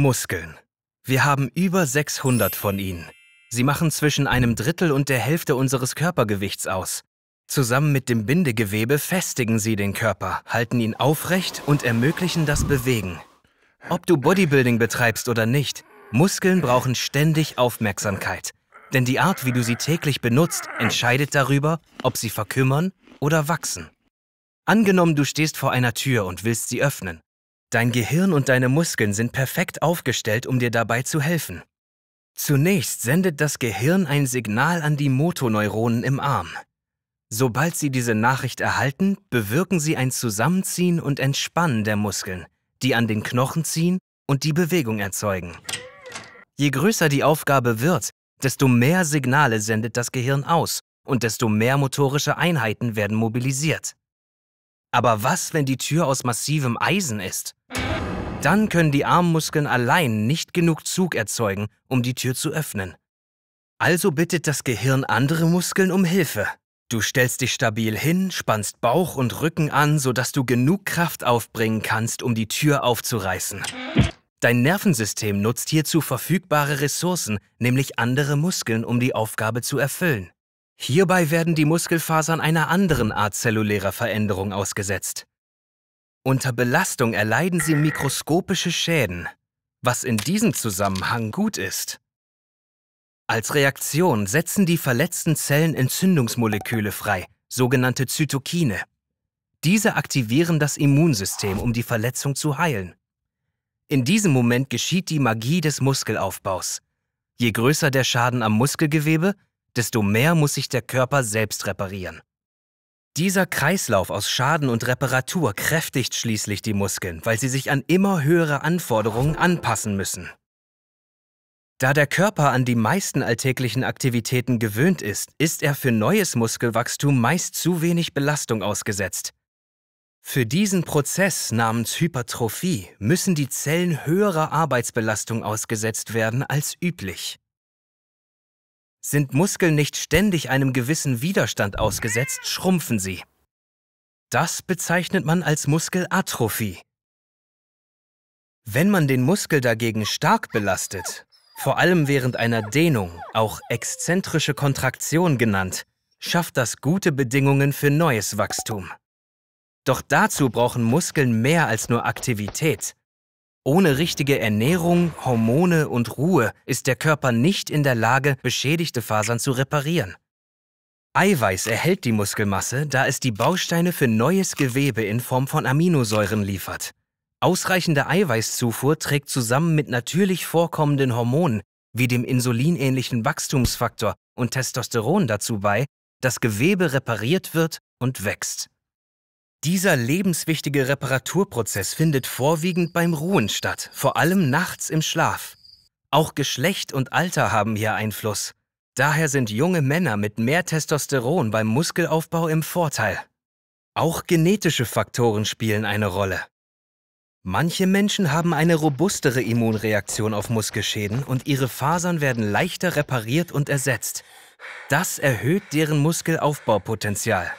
Muskeln. Wir haben über 600 von ihnen. Sie machen zwischen einem Drittel und der Hälfte unseres Körpergewichts aus. Zusammen mit dem Bindegewebe festigen sie den Körper, halten ihn aufrecht und ermöglichen das Bewegen. Ob du Bodybuilding betreibst oder nicht, Muskeln brauchen ständig Aufmerksamkeit. Denn die Art, wie du sie täglich benutzt, entscheidet darüber, ob sie verkümmern oder wachsen. Angenommen, du stehst vor einer Tür und willst sie öffnen. Dein Gehirn und deine Muskeln sind perfekt aufgestellt, um dir dabei zu helfen. Zunächst sendet das Gehirn ein Signal an die Motoneuronen im Arm. Sobald sie diese Nachricht erhalten, bewirken sie ein Zusammenziehen und Entspannen der Muskeln, die an den Knochen ziehen und die Bewegung erzeugen. Je größer die Aufgabe wird, desto mehr Signale sendet das Gehirn aus und desto mehr motorische Einheiten werden mobilisiert. Aber was, wenn die Tür aus massivem Eisen ist? Dann können die Armmuskeln allein nicht genug Zug erzeugen, um die Tür zu öffnen. Also bittet das Gehirn andere Muskeln um Hilfe. Du stellst dich stabil hin, spannst Bauch und Rücken an, sodass du genug Kraft aufbringen kannst, um die Tür aufzureißen. Dein Nervensystem nutzt hierzu verfügbare Ressourcen, nämlich andere Muskeln, um die Aufgabe zu erfüllen. Hierbei werden die Muskelfasern einer anderen Art zellulärer Veränderung ausgesetzt. Unter Belastung erleiden sie mikroskopische Schäden, was in diesem Zusammenhang gut ist. Als Reaktion setzen die verletzten Zellen Entzündungsmoleküle frei, sogenannte Zytokine. Diese aktivieren das Immunsystem, um die Verletzung zu heilen. In diesem Moment geschieht die Magie des Muskelaufbaus. Je größer der Schaden am Muskelgewebe, desto mehr muss sich der Körper selbst reparieren. Dieser Kreislauf aus Schaden und Reparatur kräftigt schließlich die Muskeln, weil sie sich an immer höhere Anforderungen anpassen müssen. Da der Körper an die meisten alltäglichen Aktivitäten gewöhnt ist, ist er für neues Muskelwachstum meist zu wenig Belastung ausgesetzt. Für diesen Prozess namens Hypertrophie müssen die Zellen höherer Arbeitsbelastung ausgesetzt werden als üblich. Sind Muskeln nicht ständig einem gewissen Widerstand ausgesetzt, schrumpfen sie. Das bezeichnet man als Muskelatrophie. Wenn man den Muskel dagegen stark belastet, vor allem während einer Dehnung, auch exzentrische Kontraktion genannt, schafft das gute Bedingungen für neues Wachstum. Doch dazu brauchen Muskeln mehr als nur Aktivität. Ohne richtige Ernährung, Hormone und Ruhe ist der Körper nicht in der Lage, beschädigte Fasern zu reparieren. Eiweiß erhält die Muskelmasse, da es die Bausteine für neues Gewebe in Form von Aminosäuren liefert. Ausreichende Eiweißzufuhr trägt zusammen mit natürlich vorkommenden Hormonen wie dem insulinähnlichen Wachstumsfaktor und Testosteron dazu bei, dass Gewebe repariert wird und wächst. Dieser lebenswichtige Reparaturprozess findet vorwiegend beim Ruhen statt, vor allem nachts im Schlaf. Auch Geschlecht und Alter haben hier Einfluss. Daher sind junge Männer mit mehr Testosteron beim Muskelaufbau im Vorteil. Auch genetische Faktoren spielen eine Rolle. Manche Menschen haben eine robustere Immunreaktion auf Muskelschäden und ihre Fasern werden leichter repariert und ersetzt. Das erhöht deren Muskelaufbaupotenzial.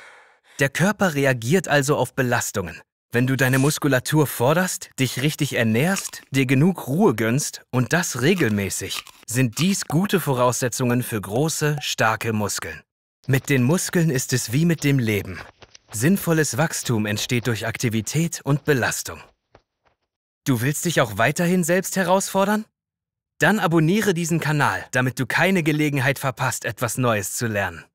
Der Körper reagiert also auf Belastungen. Wenn du deine Muskulatur forderst, dich richtig ernährst, dir genug Ruhe gönnst und das regelmäßig, sind dies gute Voraussetzungen für große, starke Muskeln. Mit den Muskeln ist es wie mit dem Leben. Sinnvolles Wachstum entsteht durch Aktivität und Belastung. Du willst dich auch weiterhin selbst herausfordern? Dann abonniere diesen Kanal, damit du keine Gelegenheit verpasst, etwas Neues zu lernen.